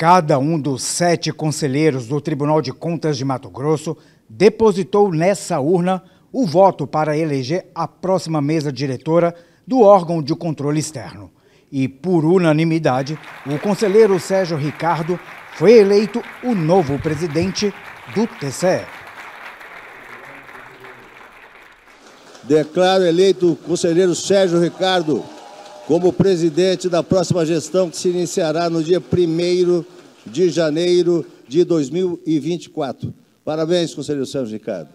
Cada um dos sete conselheiros do Tribunal de Contas de Mato Grosso depositou nessa urna o voto para eleger a próxima mesa diretora do órgão de controle externo. E, por unanimidade, o conselheiro Sérgio Ricardo foi eleito o novo presidente do TCE. Declaro eleito o conselheiro Sérgio Ricardo como presidente da próxima gestão que se iniciará no dia 1 de janeiro de 2024. Parabéns, conselheiro Sérgio Ricardo.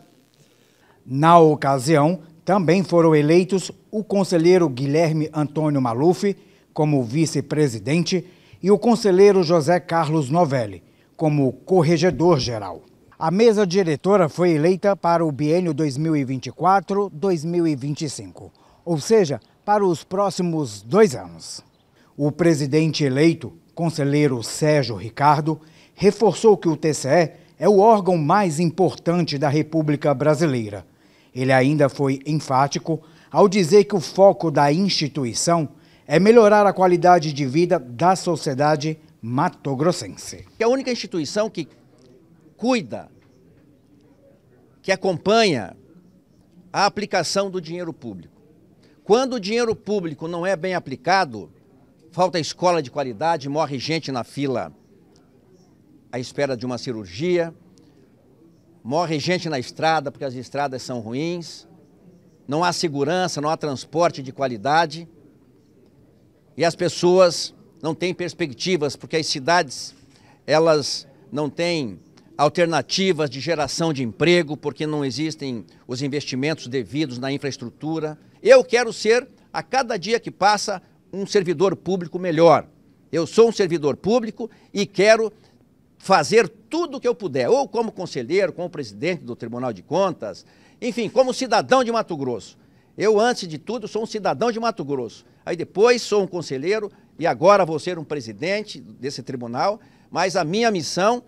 Na ocasião, também foram eleitos o conselheiro Guilherme Antônio Maluf como vice-presidente e o conselheiro José Carlos Novelli como corregedor-geral. A mesa diretora foi eleita para o biênio 2024-2025, ou seja, para os próximos dois anos. O presidente eleito, conselheiro Sérgio Ricardo, reforçou que o TCE é o órgão mais importante da República Brasileira. Ele ainda foi enfático ao dizer que o foco da instituição é melhorar a qualidade de vida da sociedade matogrossense. É a única instituição que cuida, que acompanha a aplicação do dinheiro público. Quando o dinheiro público não é bem aplicado, falta escola de qualidade, morre gente na fila à espera de uma cirurgia, morre gente na estrada porque as estradas são ruins, não há segurança, não há transporte de qualidade e as pessoas não têm perspectivas porque as cidades elas não têm alternativas de geração de emprego porque não existem os investimentos devidos na infraestrutura. Eu quero ser, a cada dia que passa, um servidor público melhor. Eu sou um servidor público e quero fazer tudo o que eu puder, ou como conselheiro, como presidente do Tribunal de Contas, enfim, como cidadão de Mato Grosso. Eu, antes de tudo, sou um cidadão de Mato Grosso. Aí depois sou um conselheiro e agora vou ser um presidente desse tribunal, mas a minha missão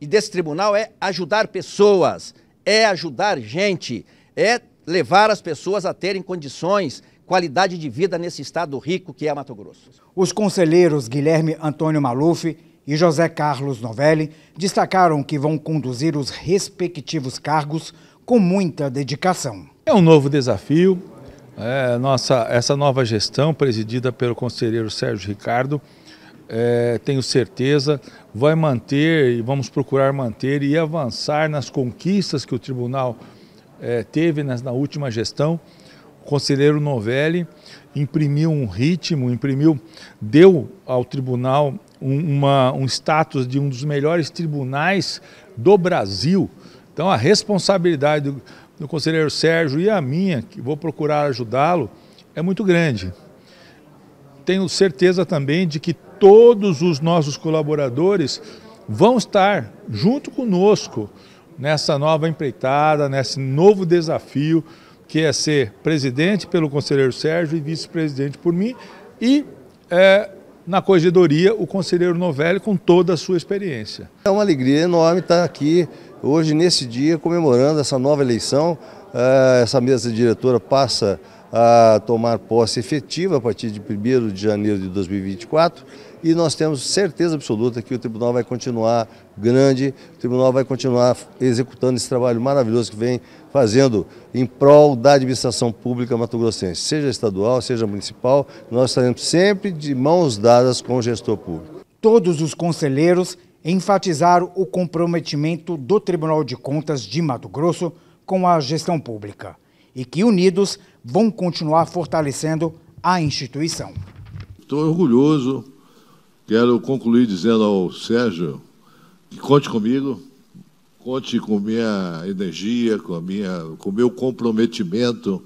e desse tribunal é ajudar pessoas, é ajudar gente, é levar as pessoas a terem condições, qualidade de vida nesse estado rico que é Mato Grosso. Os conselheiros Guilherme Antônio Maluf e José Carlos Novelli destacaram que vão conduzir os respectivos cargos com muita dedicação. É um novo desafio. É, nossa, essa nova gestão, presidida pelo conselheiro Sérgio Ricardo, é, tenho certeza, vai manter e vamos procurar manter e avançar nas conquistas que o Tribunal é, teve na, na última gestão. O conselheiro Novelli imprimiu um ritmo, imprimiu, deu ao tribunal um, uma, um status de um dos melhores tribunais do Brasil. Então a responsabilidade do, do conselheiro Sérgio e a minha, que vou procurar ajudá-lo, é muito grande. Tenho certeza também de que todos os nossos colaboradores vão estar junto conosco nessa nova empreitada, nesse novo desafio, que é ser presidente pelo conselheiro Sérgio e vice-presidente por mim, e é, na corregedoria o conselheiro Novelli com toda a sua experiência. É uma alegria enorme estar aqui hoje, nesse dia, comemorando essa nova eleição. É, essa mesa diretora passa a tomar posse efetiva a partir de 1 de janeiro de 2024 e nós temos certeza absoluta que o tribunal vai continuar grande, o tribunal vai continuar executando esse trabalho maravilhoso que vem fazendo em prol da administração pública mato-grossense, seja estadual, seja municipal, nós estaremos sempre de mãos dadas com o gestor público. Todos os conselheiros enfatizaram o comprometimento do Tribunal de Contas de Mato Grosso com a gestão pública e que unidos vão continuar fortalecendo a instituição. Estou orgulhoso Quero concluir dizendo ao Sérgio que conte comigo, conte com minha energia, com a minha, com meu comprometimento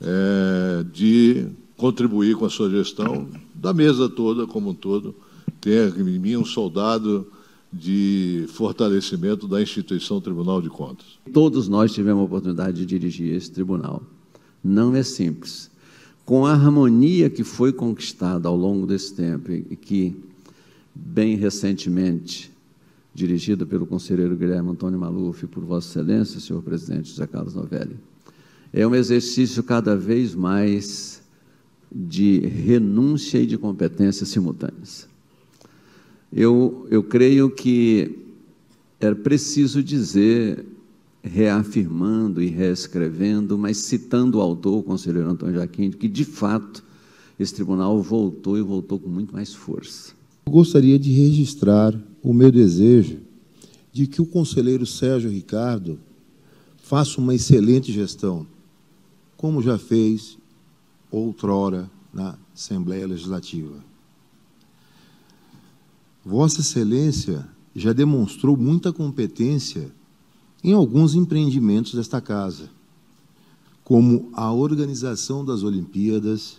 é, de contribuir com a sua gestão da mesa toda como um todo, ter em mim um soldado de fortalecimento da instituição Tribunal de Contas. Todos nós tivemos a oportunidade de dirigir esse tribunal. Não é simples com a harmonia que foi conquistada ao longo desse tempo e que, bem recentemente, dirigida pelo conselheiro Guilherme Antônio Maluf e por Vossa Excelência, senhor presidente José Carlos Novelli, é um exercício cada vez mais de renúncia e de competências simultâneas. Eu, eu creio que é preciso dizer reafirmando e reescrevendo, mas citando o autor, o conselheiro Antônio Jaquim, que de fato esse tribunal voltou e voltou com muito mais força. Eu gostaria de registrar o meu desejo de que o conselheiro Sérgio Ricardo faça uma excelente gestão, como já fez outrora na Assembleia Legislativa. Vossa Excelência já demonstrou muita competência em alguns empreendimentos desta casa, como a organização das Olimpíadas,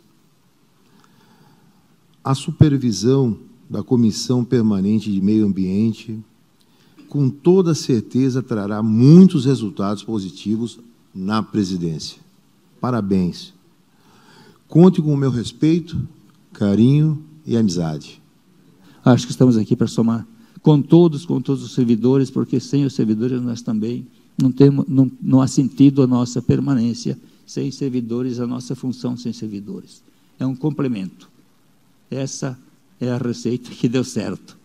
a supervisão da Comissão Permanente de Meio Ambiente, com toda certeza trará muitos resultados positivos na presidência. Parabéns. Conte com o meu respeito, carinho e amizade. Acho que estamos aqui para somar com todos, com todos os servidores, porque sem os servidores nós também não temos, não, não há sentido a nossa permanência. Sem servidores, a nossa função sem servidores. É um complemento. Essa é a receita que deu certo.